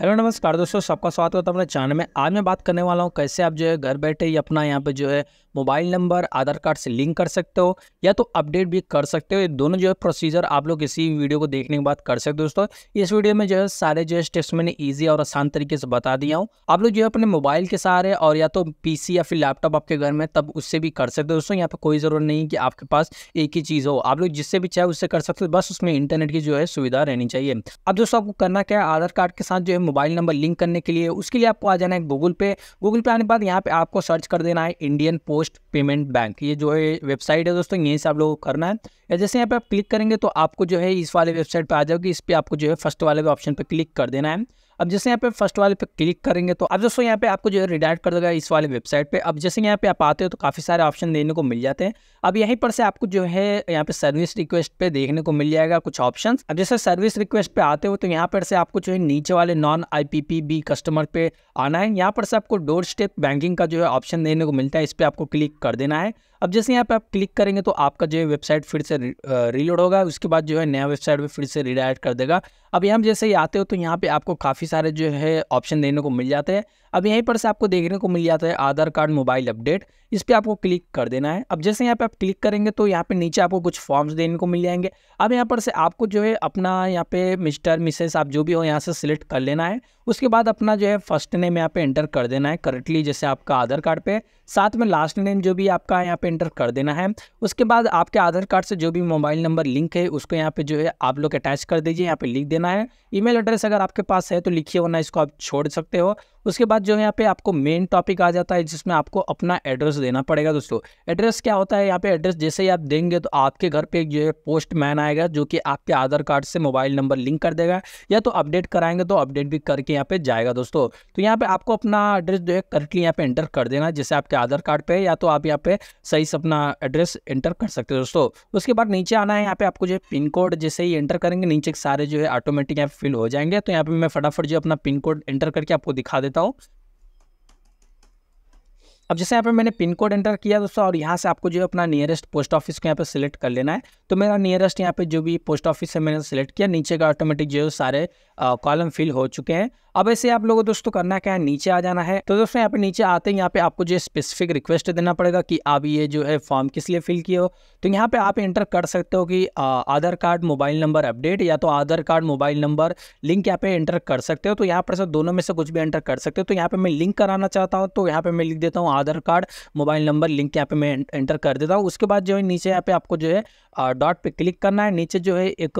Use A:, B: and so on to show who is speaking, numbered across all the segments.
A: hello नमस्कार दोस्तों सबका स्वागत करता हूँ अपने चैनल में आज मैं बात करने वाला हूँ कैसे आप जो है घर बैठे ही अपना यहाँ पे जो है मोबाइल नंबर आधार कार्ड से लिंक कर सकते हो या तो अपडेट भी कर सकते हो ये दोनों जो है प्रोसीजर आप लोग इसी वीडियो को देखने के बाद कर सकते हो दोस्तों इस वीडियो में जो है सारे जो है स्टेप्स मैंने ईजी और आसान तरीके से बता दिया हूँ आप लोग जो है अपने मोबाइल के सहारे और या तो पी या फिर लैपटॉप आपके घर में तब उससे भी कर सकते हो दोस्तों यहाँ पर कोई ज़रूरत नहीं कि आपके पास एक ही चीज़ हो आप लोग जिससे भी चाहे उससे कर सकते हो बस उसमें इंटरनेट की जो है सुविधा रहनी चाहिए अब दोस्तों आपको करना क्या है आधार कार्ड के साथ जो है मोबाइल नंबर लिंक करने के लिए उसके लिए आपको आ जाना है गूगल पे गूगल पे आने के बाद यहाँ पे आपको सर्च कर देना है इंडियन पोस्ट पेमेंट बैंक ये जो है वेबसाइट है दोस्तों यहीं से आप लोगों को करना है या जैसे यहाँ पे आप क्लिक करेंगे तो आपको जो है इस वाले वेबसाइट पर आ जाओगे इस पर आपको जो है फर्स्ट वाले ऑप्शन पर क्लिक कर देना है अब जैसे यहाँ पे फर्स्ट वाले पे क्लिक करेंगे तो अब दोस्तों यहाँ पे आपको जो है रिडायरेक्ट कर देगा इस वाले वेबसाइट पे अब जैसे यहाँ पे आप आते हो तो काफ़ी सारे ऑप्शन देखने को मिल जाते हैं अब यहीं पर से आपको जो है यहाँ पे सर्विस रिक्वेस्ट पे देखने को मिल जाएगा कुछ ऑप्शन अब जैसे सर्विस रिक्वेस्ट पे आते हो तो यहाँ पर से आपको जो है नीचे वाले नॉन आई कस्टमर पे आना है यहाँ पर से आपको डोर स्टेप बैंकिंग का जो है ऑप्शन देने को मिलता है इस पर आपको क्लिक कर देना है अब जैसे यहाँ पे आप क्लिक करेंगे तो आपका जो है वेबसाइट फिर से रीलोड होगा उसके बाद जो है नया वेबसाइट भी फिर से रिडायरेक्ट कर देगा अब यहाँ जैसे ही आते हो तो यहाँ पे आपको काफ़ी सारे जो है ऑप्शन देने को मिल जाते हैं अब यहीं पर से आपको देखने को मिल जाता है आधार कार्ड मोबाइल अपडेट इस पर आपको क्लिक कर देना है अब जैसे यहाँ पर आप क्लिक करेंगे तो यहाँ पर नीचे आपको कुछ फॉर्म्स देने को मिल जाएंगे अब यहाँ पर से आपको जो है अपना यहाँ पे मिस्टर मिसेस आप जो भी हो यहाँ से सिलेक्ट कर लेना है उसके बाद अपना जो है फर्स्ट नेम यहाँ पे एंटर कर देना है करेक्टली जैसे आपका आधार कार्ड पे साथ में लास्ट नेम जो भी आपका यहाँ पे एंटर कर देना है उसके बाद आपके आधार कार्ड से जो भी मोबाइल नंबर लिंक है उसको यहाँ पे जो है आप लोग अटैच कर दीजिए यहाँ पे लिख देना है ईमेल एड्रेस अगर आपके पास है तो लिखिए वरना इसको आप छोड़ सकते हो उसके बाद जो है यहाँ पे आपको मेन टॉपिक आ जाता है जिसमें आपको अपना एड्रेस देना पड़ेगा दोस्तों एड्रेस क्या होता है यहाँ पे एड्रेस जैसे ही आप देंगे तो आपके घर पे जो है पोस्टमैन आएगा जो कि आपके आधार कार्ड से मोबाइल नंबर लिंक कर देगा या तो अपडेट कराएंगे तो अपडेट भी करके यहाँ पे जाएगा दोस्तों तो यहाँ पे आपको अपना एड्रेस जो है करेक्टली यहाँ पे एंटर कर देना जैसे आपके आधार कार्ड पर या तो आप यहाँ पे सही से अपना एड्रेस एंटर कर सकते हो दोस्तों उसके बाद नीचे आना है यहाँ पे आपको जो है पिन कोड जैसे ही एंटर करेंगे नीचे सारे जो है ऑटोमेटिक यहाँ फिल हो जाएंगे तो यहाँ पे मैं फटाफट जो अपना पिन कोड एंटर करके आपको दिखा देता out अब जैसे यहाँ पर मैंने पिन कोड एंटर किया दोस्तों और यहाँ से आपको जो है अपना नियरेस्ट पोस्ट ऑफिस को यहाँ पे सिलेक्ट कर लेना है तो मेरा नियरेस्ट यहाँ पे जो भी पोस्ट ऑफिस है मैंने सिलेक्ट किया नीचे का ऑटोमेटिक जो है सारे कॉलम फिल हो चुके हैं अब ऐसे आप लोगों दोस्तों करना क्या है नीचे आ जाना है तो दोस्तों यहाँ पे नीचे आते हैं यहाँ पे आपको जो स्पेसिफिक रिक्वेस्ट देना पड़ेगा कि आप ये जो है फॉर्म किस लिए फिल किए हो तो यहाँ पे आप एंटर कर सकते हो कि Aadhaar card mobile number update या तो Aadhaar card mobile number link यहाँ पे एंटर कर सकते हो तो यहाँ पर दोनों में से कुछ भी एंटर कर सकते हो तो यहाँ पे मैं लिंक कराना चाहता हूँ तो यहाँ पे मैं लिख देता हूँ Aadhaar card mobile number link यहाँ पे मैं एंटर कर देता हूँ उसके बाद जो है नीचे यहाँ पे आपको जो है डॉट पे क्लिक करना है नीचे जो है एक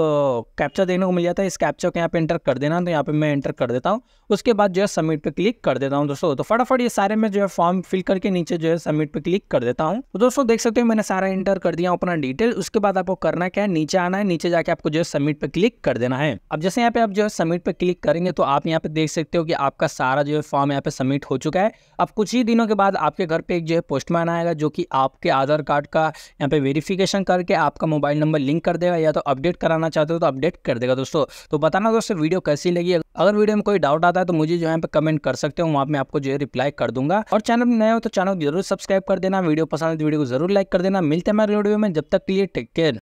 A: कैप्चा देने को मिल जाता है इस कैप्चा को यहाँ पे एंटर कर देना तो यहाँ पे मैं एंटर कर देता हूँ उसके बाद जो है सबमिट पे क्लिक कर देता हूँ दोस्तों तो फटाफट ये सारे में जो है फॉर्म फिल करके नीचे जो है सबमिट पे क्लिक कर देता हूँ तो दोस्तों देख सकते हो मैंने सारा एंटर कर दिया अपना डिटेल उसके बाद आपको करना क्या है नीचे आना है नीचे जाके आपको जो है सबमिट पे क्लिक कर देना है अब जैसे यहाँ पे आप जो है सबमिट पे क्लिक करेंगे तो आप यहाँ पे देख सकते हो कि आपका सारा जो है फॉर्म यहाँ पे सबमिट हो चुका है अब कुछ ही दिनों के बाद आपके घर पे एक जो है पोस्टमैन आएगा जो कि आपके आधार कार्ड का यहाँ पे वेरिफिकेशन करके आपका मोबाइल नंबर लिंक कर देगा या तो अपडेट कराना चाहते हो तो अपडेट कर देगा दोस्तों तो बताना दोस्तों वीडियो कैसी लगी अगर वीडियो में कोई डाउट आता है तो मुझे जो है पे कमेंट कर सकते हो वहाँ पर आपको जो है रिप्लाई कर दूंगा और चैनल में नए हो तो चैनल को जरूर सब्सक्राइब कर देना वीडियो पसंद है तो वीडियो को जरूर लाइक कर देना मिलते हैं मेरे वीडियो में जब तक के लिए टेक केयर